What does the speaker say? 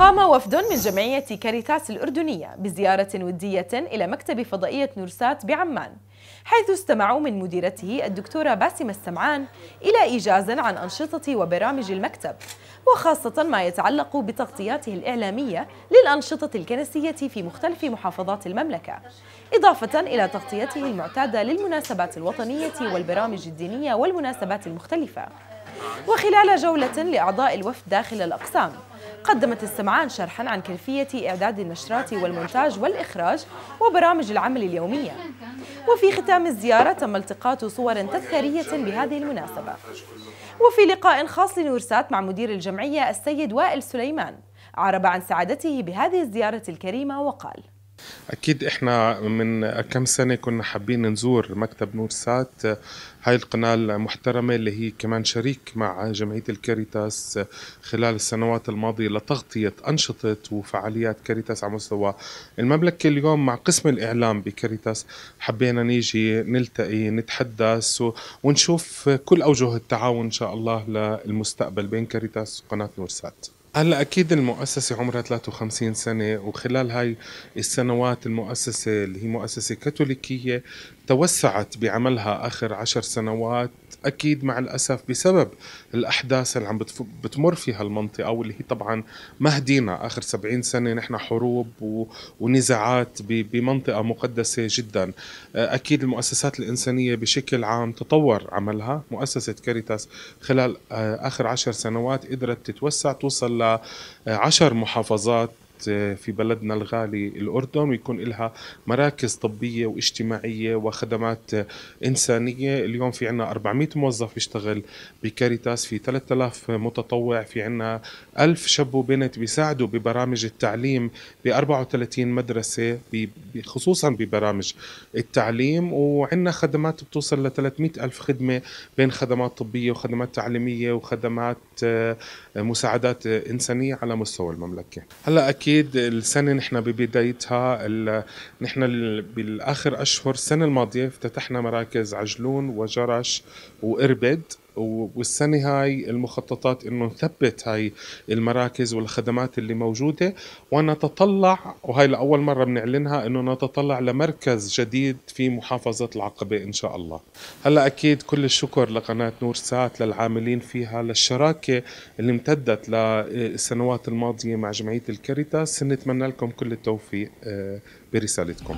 قام وفد من جمعية كاريتاس الأردنية بزيارة ودية إلى مكتب فضائية نورسات بعمان حيث استمعوا من مديرته الدكتورة باسمة السمعان إلى إيجاز عن أنشطة وبرامج المكتب وخاصة ما يتعلق بتغطياته الإعلامية للأنشطة الكنسية في مختلف محافظات المملكة إضافة إلى تغطيته المعتادة للمناسبات الوطنية والبرامج الدينية والمناسبات المختلفة وخلال جولة لأعضاء الوفد داخل الأقسام قدمت السمعان شرحا عن كيفية إعداد النشرات والمونتاج والإخراج وبرامج العمل اليومية وفي ختام الزيارة تم التقاط صور تذكارية بهذه المناسبة وفي لقاء خاص لنورسات مع مدير الجمعية السيد وائل سليمان عرب عن سعادته بهذه الزيارة الكريمة وقال اكيد احنا من كم سنه كنا حابين نزور مكتب نور سات هاي القناه المحترمه اللي هي كمان شريك مع جمعيه الكاريتاس خلال السنوات الماضيه لتغطيه انشطه وفعاليات كاريتاس على مستوى المملكه اليوم مع قسم الاعلام بكاريتاس حبينا نيجي نلتقي نتحدث ونشوف كل اوجه التعاون ان شاء الله للمستقبل بين كاريتاس وقناه نور سات هلا اكيد المؤسسه عمرها 53 سنه وخلال هاي السنوات المؤسسه اللي هي مؤسسه كاثوليكيه توسعت بعملها اخر عشر سنوات اكيد مع الاسف بسبب الاحداث اللي عم بتمر فيها المنطقه واللي هي طبعا مهدينا اخر 70 سنه نحن حروب ونزاعات بمنطقه مقدسه جدا آه، اكيد المؤسسات الانسانيه بشكل عام تطور عملها مؤسسه كاريتاس خلال آه، اخر عشر سنوات قدرت تتوسع توصل لعشر محافظات آه، في بلدنا الغالي الأردن ويكون لها مراكز طبية واجتماعية وخدمات آه، إنسانية اليوم في عنا 400 موظف بيشتغل بكاريتاس في 3000 متطوع في عنا 1000 شاب وبنت بيساعدوا ببرامج التعليم ب 34 مدرسة خصوصا ببرامج التعليم وعندنا خدمات بتوصل ل 300 ألف خدمة بين خدمات طبية وخدمات تعليمية وخدمات آه، مساعدات إنسانية على مستوى المملكة هلا أكيد اكيد السنه نحن ببدايتها نحن بالاخر اشهر السنه الماضيه افتتحنا مراكز عجلون وجرش واربد والسنه هاي المخططات انه نثبت هاي المراكز والخدمات اللي موجوده ونتطلع وهي لاول مره بنعلنها انه نتطلع لمركز جديد في محافظه العقبه ان شاء الله. هلا اكيد كل الشكر لقناه نور سات للعاملين فيها للشراكه اللي امتدت للسنوات الماضيه مع جمعيه الكاريتاس نتمنى لكم كل التوفيق آه، برسالتكم.